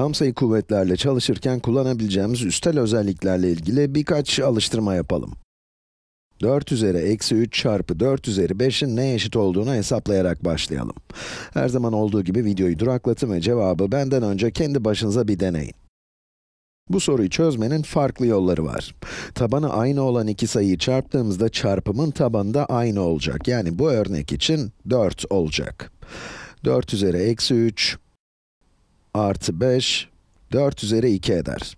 tam sayı kuvvetlerle çalışırken kullanabileceğimiz üstel özelliklerle ilgili birkaç alıştırma yapalım. 4 üzeri eksi 3 çarpı 4 üzeri 5'in ne eşit olduğunu hesaplayarak başlayalım. Her zaman olduğu gibi videoyu duraklatın ve cevabı benden önce kendi başınıza bir deneyin. Bu soruyu çözmenin farklı yolları var. Tabanı aynı olan iki sayıyı çarptığımızda çarpımın tabanı da aynı olacak. Yani bu örnek için 4 olacak. 4 üzeri eksi 3 artı 5, 4 üzeri 2 eder.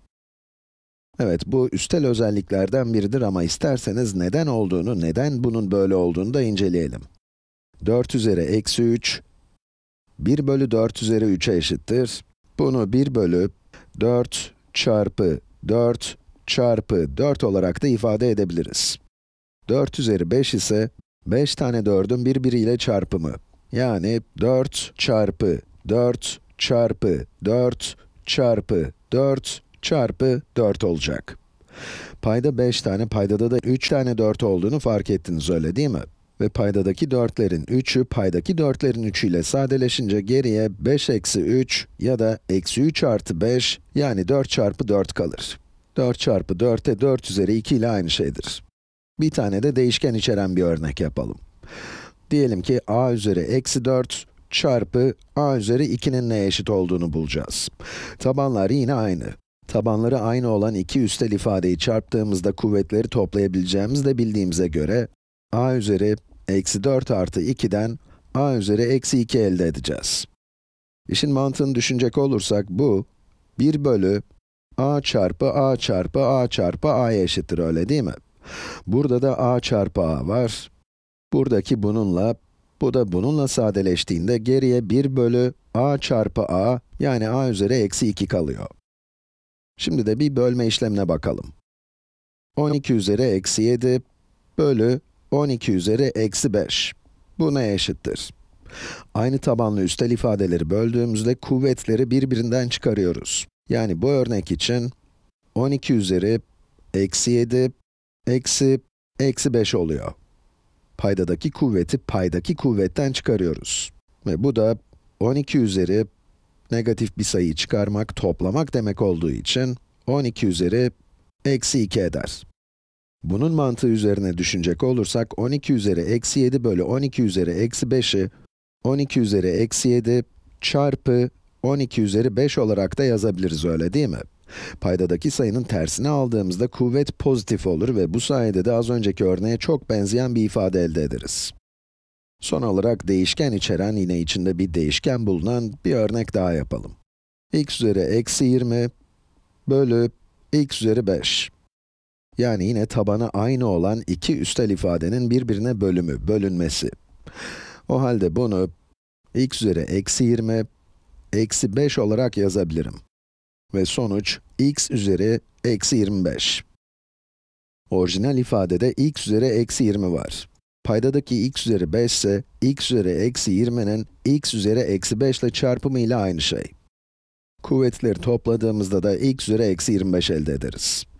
Evet, bu üstel özelliklerden biridir ama isterseniz neden olduğunu, neden bunun böyle olduğunu da inceleyelim. 4 üzeri eksi 3, 1 bölü 4 üzeri 3'e eşittir. Bunu 1 bölü 4 çarpı 4 çarpı 4 olarak da ifade edebiliriz. 4 üzeri 5 ise 5 tane 4'ün birbiriyle çarpımı. Yani 4 çarpı 4 çarpı 4 çarpı 4 çarpı 4 olacak. Payda 5 tane, paydada da 3 tane 4 olduğunu fark ettiniz öyle değil mi? Ve paydadaki 4'lerin 3'ü, paydaki 4'lerin 3'ü ile sadeleşince geriye 5 eksi 3 ya da eksi 3 artı 5 yani 4 çarpı 4 kalır. 4 çarpı 4'e 4 üzeri 2 ile aynı şeydir. Bir tane de değişken içeren bir örnek yapalım. Diyelim ki a üzeri eksi 4 çarpı a üzeri 2'nin neye eşit olduğunu bulacağız. Tabanlar yine aynı. Tabanları aynı olan iki üstel ifadeyi çarptığımızda kuvvetleri toplayabileceğimiz de bildiğimize göre a üzeri eksi 4 artı 2'den a üzeri eksi 2 elde edeceğiz. İşin mantığını düşünecek olursak bu 1 bölü a çarpı a çarpı a çarpı a'ya eşittir öyle değil mi? Burada da a çarpı a var. Buradaki bununla bu da bununla sadeleştiğinde geriye 1 bölü a çarpı a, yani a üzeri eksi 2 kalıyor. Şimdi de bir bölme işlemine bakalım. 12 üzeri eksi 7 bölü 12 üzeri eksi 5. Bu ne eşittir? Aynı tabanlı üstel ifadeleri böldüğümüzde kuvvetleri birbirinden çıkarıyoruz. Yani bu örnek için 12 üzeri eksi 7 eksi eksi 5 oluyor paydadaki kuvveti paydaki kuvvetten çıkarıyoruz. Ve bu da 12 üzeri negatif bir sayı çıkarmak, toplamak demek olduğu için 12 üzeri eksi 2 eder. Bunun mantığı üzerine düşünecek olursak 12 üzeri eksi 7 bölü 12 üzeri eksi 5'i 12 üzeri eksi 7 çarpı 12 üzeri 5 olarak da yazabiliriz öyle değil mi? Paydadaki sayının tersini aldığımızda kuvvet pozitif olur ve bu sayede de az önceki örneğe çok benzeyen bir ifade elde ederiz. Son olarak değişken içeren, yine içinde bir değişken bulunan bir örnek daha yapalım. x üzeri eksi 20 bölü x üzeri 5. Yani yine tabana aynı olan iki üstel ifadenin birbirine bölümü, bölünmesi. O halde bunu x üzeri eksi 20, eksi 5 olarak yazabilirim ve sonuç x üzeri eksi 25. Orijinal ifadede x üzeri eksi 20 var. Paydadaki x üzeri 5 ise x üzeri eksi 20'nin x üzeri eksi 5 ile çarpımı ile aynı şey. Kuvvetleri topladığımızda da x üzeri eksi 25 elde ederiz.